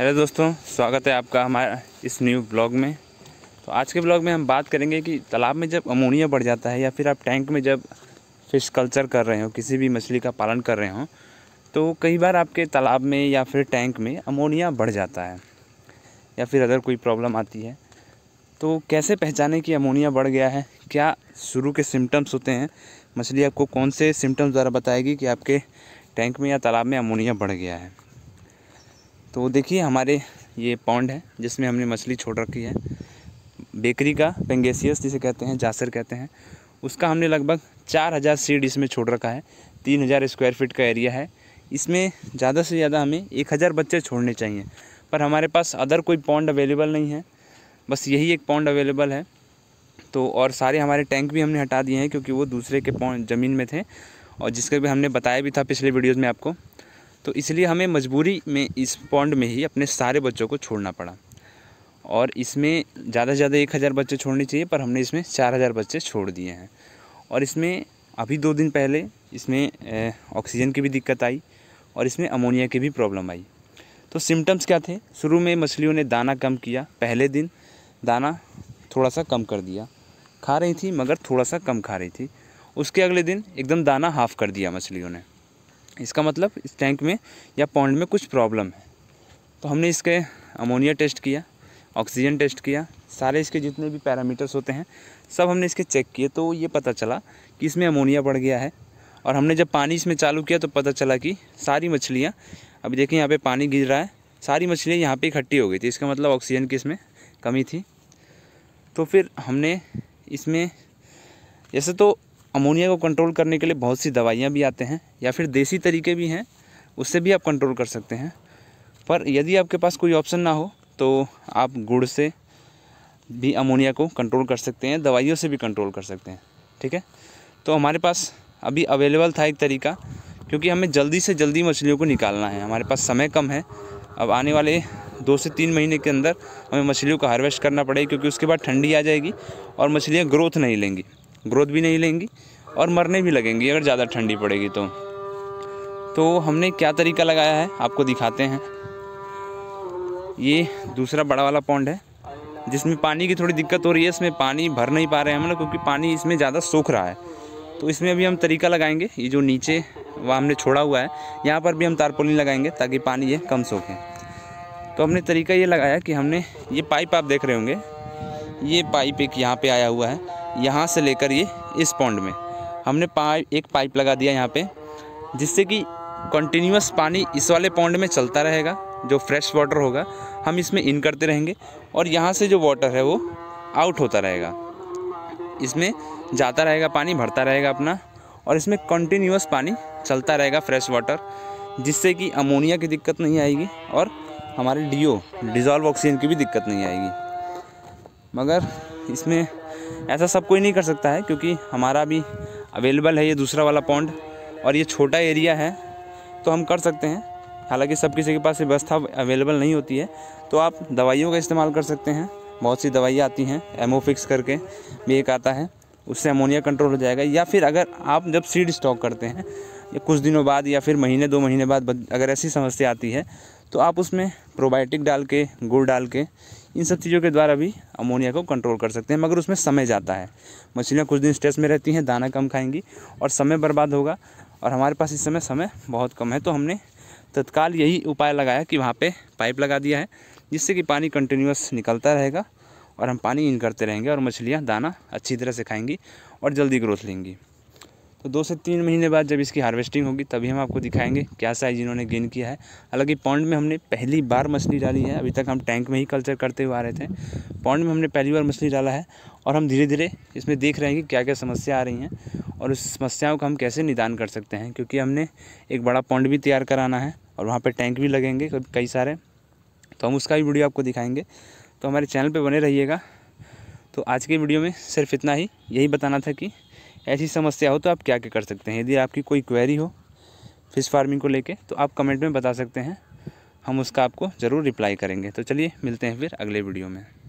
hello दोस्तों स्वागत है आपका हमारे इस न्यू ब्लॉग में तो आज के ब्लॉग में हम बात करेंगे कि तालाब में जब अमोनिया बढ़ जाता है या फिर आप टैंक में जब फिश कल्चर कर रहे हो किसी भी मछली का पालन कर रहे हो तो कई बार आपके तालाब में या फिर टैंक में अमोनिया बढ़ जाता है या फिर अदर कोई प्रॉब्लम आती है तो कैसे पहचाने कि अमोनिया बढ़ गया है क्या शुरू के सिम्टम्स होते हैं मछली आपको कौन से सिम्टम्स द्वारा बताएगी कि आपके टैंक में या तालाब में अमोनिया बढ़ गया है तो देखिए हमारे ये पौंड है जिसमें हमने मछली छोड़ रखी है बेकरी का पेंगेसियस जिसे कहते हैं जासर कहते हैं उसका हमने लगभग चार हज़ार सीड इसमें छोड़ रखा है तीन हज़ार स्क्वायर फीट का एरिया है इसमें ज़्यादा से ज़्यादा हमें एक हज़ार बच्चे छोड़ने चाहिए पर हमारे पास अदर कोई पौंड अवेलेबल नहीं है बस यही एक पौंड अवेलेबल है तो और सारे हमारे टैंक भी हमने हटा दिए हैं क्योंकि वो दूसरे के पौंड ज़मीन में थे और जिसके भी हमने बताया भी था पिछले वीडियोज़ में आपको तो इसलिए हमें मजबूरी में इस पॉन्ड में ही अपने सारे बच्चों को छोड़ना पड़ा और इसमें ज़्यादा से ज़्यादा एक हज़ार बच्चे छोड़ने चाहिए पर हमने इसमें चार हज़ार बच्चे छोड़ दिए हैं और इसमें अभी दो दिन पहले इसमें ऑक्सीजन की भी दिक्कत आई और इसमें अमोनिया की भी प्रॉब्लम आई तो सिम्टम्स क्या थे शुरू में मछलियों ने दाना कम किया पहले दिन दाना थोड़ा सा कम कर दिया खा रही थी मगर थोड़ा सा कम खा रही थी उसके अगले दिन एकदम दाना हाफ़ कर दिया मछलियों ने इसका मतलब इस टैंक में या पॉन्ड में कुछ प्रॉब्लम है तो हमने इसके अमोनिया टेस्ट किया ऑक्सीजन टेस्ट किया सारे इसके जितने भी पैरामीटर्स होते हैं सब हमने इसके चेक किए तो ये पता चला कि इसमें अमोनिया बढ़ गया है और हमने जब पानी इसमें चालू किया तो पता चला कि सारी मछलियाँ अभी देखिए यहाँ पे पानी गिर रहा है सारी मछलियाँ यहाँ पे इकट्ठी हो गई थी इसका मतलब ऑक्सीजन की इसमें कमी थी तो फिर हमने इसमें जैसे तो अमोनिया को कंट्रोल करने के लिए बहुत सी दवाइयाँ भी आते हैं या फिर देसी तरीके भी हैं उससे भी आप कंट्रोल कर सकते हैं पर यदि आपके पास कोई ऑप्शन ना हो तो आप गुड़ से भी अमोनिया को कंट्रोल कर सकते हैं दवाइयों से भी कंट्रोल कर सकते हैं ठीक है तो हमारे पास अभी अवेलेबल था एक तरीका क्योंकि हमें जल्दी से जल्दी मछलियों को निकालना है हमारे पास समय कम है अब आने वाले दो से तीन महीने के अंदर हमें मछलियों को हार्वेस्ट करना पड़ेगा क्योंकि उसके बाद ठंडी आ जाएगी और मछलियाँ ग्रोथ नहीं लेंगी ग्रोथ भी नहीं लेंगी और मरने भी लगेंगी अगर ज़्यादा ठंडी पड़ेगी तो तो हमने क्या तरीका लगाया है आपको दिखाते हैं ये दूसरा बड़ा वाला पौंड है जिसमें पानी की थोड़ी दिक्कत हो रही है इसमें पानी भर नहीं पा रहे हैं हम लोग क्योंकि पानी इसमें ज़्यादा सूख रहा है तो इसमें अभी हम तरीका लगाएंगे ये जो नीचे वह हमने छोड़ा हुआ है यहाँ पर भी हम तारपोली लगाएंगे ताकि पानी ये कम सूखे तो हमने तरीका ये लगाया कि हमने ये पाइप आप देख रहे होंगे ये पाइप एक यहाँ पर आया हुआ है यहाँ से लेकर ये इस पॉन्ड में हमने पाइप एक पाइप लगा दिया यहाँ पे जिससे कि कंटिन्यूस पानी इस वाले पॉन्ड में चलता रहेगा जो फ्रेश वाटर होगा हम इसमें इन करते रहेंगे और यहाँ से जो वाटर है वो आउट होता रहेगा इसमें जाता रहेगा पानी भरता रहेगा अपना और इसमें कंटिन्यूस पानी चलता रहेगा फ्रेश वाटर जिससे कि अमोनिया की दिक्कत नहीं आएगी और हमारे ओ डिज़ोल्व ऑक्सीजन की भी दिक्कत नहीं आएगी मगर इसमें ऐसा सब कोई नहीं कर सकता है क्योंकि हमारा भी अवेलेबल है ये दूसरा वाला पॉन्ड और ये छोटा एरिया है तो हम कर सकते हैं हालांकि सब किसी के पास व्यवस्था अवेलेबल नहीं होती है तो आप दवाइयों का इस्तेमाल कर सकते हैं बहुत सी दवाइयाँ आती हैं एमोफिक्स करके भी एक आता है उससे अमोनिया कंट्रोल हो जाएगा या फिर अगर आप जब सीड स्टॉक करते हैं या कुछ दिनों बाद या फिर महीने दो महीने बाद अगर ऐसी समस्या आती है तो आप उसमें प्रोबायोटिक डाल के गुड़ डाल के इन सब चीज़ों के द्वारा भी अमोनिया को कंट्रोल कर सकते हैं मगर उसमें समय जाता है मछलियाँ कुछ दिन स्ट्रेस में रहती हैं दाना कम खाएंगी और समय बर्बाद होगा और हमारे पास इस समय समय बहुत कम है तो हमने तत्काल यही उपाय लगाया कि वहाँ पे पाइप लगा दिया है जिससे कि पानी कंटिन्यूस निकलता रहेगा और हम पानी इन करते रहेंगे और मछलियाँ दाना अच्छी तरह से खाएंगी और जल्दी ग्रोथ लेंगी तो दो से तीन महीने बाद जब इसकी हार्वेस्टिंग होगी तभी हम आपको दिखाएंगे क्या साइज इन्होंने गेन किया है हालांकि पॉन्ड में हमने पहली बार मछली डाली है अभी तक हम टैंक में ही कल्चर करते हुए आ रहे थे पॉन्ड में हमने पहली बार मछली डाला है और हम धीरे धीरे इसमें देख रहे हैं कि क्या क्या समस्या आ रही हैं और उस समस्याओं का हम कैसे निदान कर सकते हैं क्योंकि हमने एक बड़ा पॉन्ड भी तैयार कराना है और वहाँ पर टैंक भी लगेंगे कई सारे तो हम उसका भी वीडियो आपको दिखाएंगे तो हमारे चैनल पर बने रहिएगा तो आज के वीडियो में सिर्फ इतना ही यही बताना था कि ऐसी समस्या हो तो आप क्या क्या कर सकते हैं यदि आपकी कोई क्वेरी हो फिश फार्मिंग को लेके तो आप कमेंट में बता सकते हैं हम उसका आपको ज़रूर रिप्लाई करेंगे तो चलिए मिलते हैं फिर अगले वीडियो में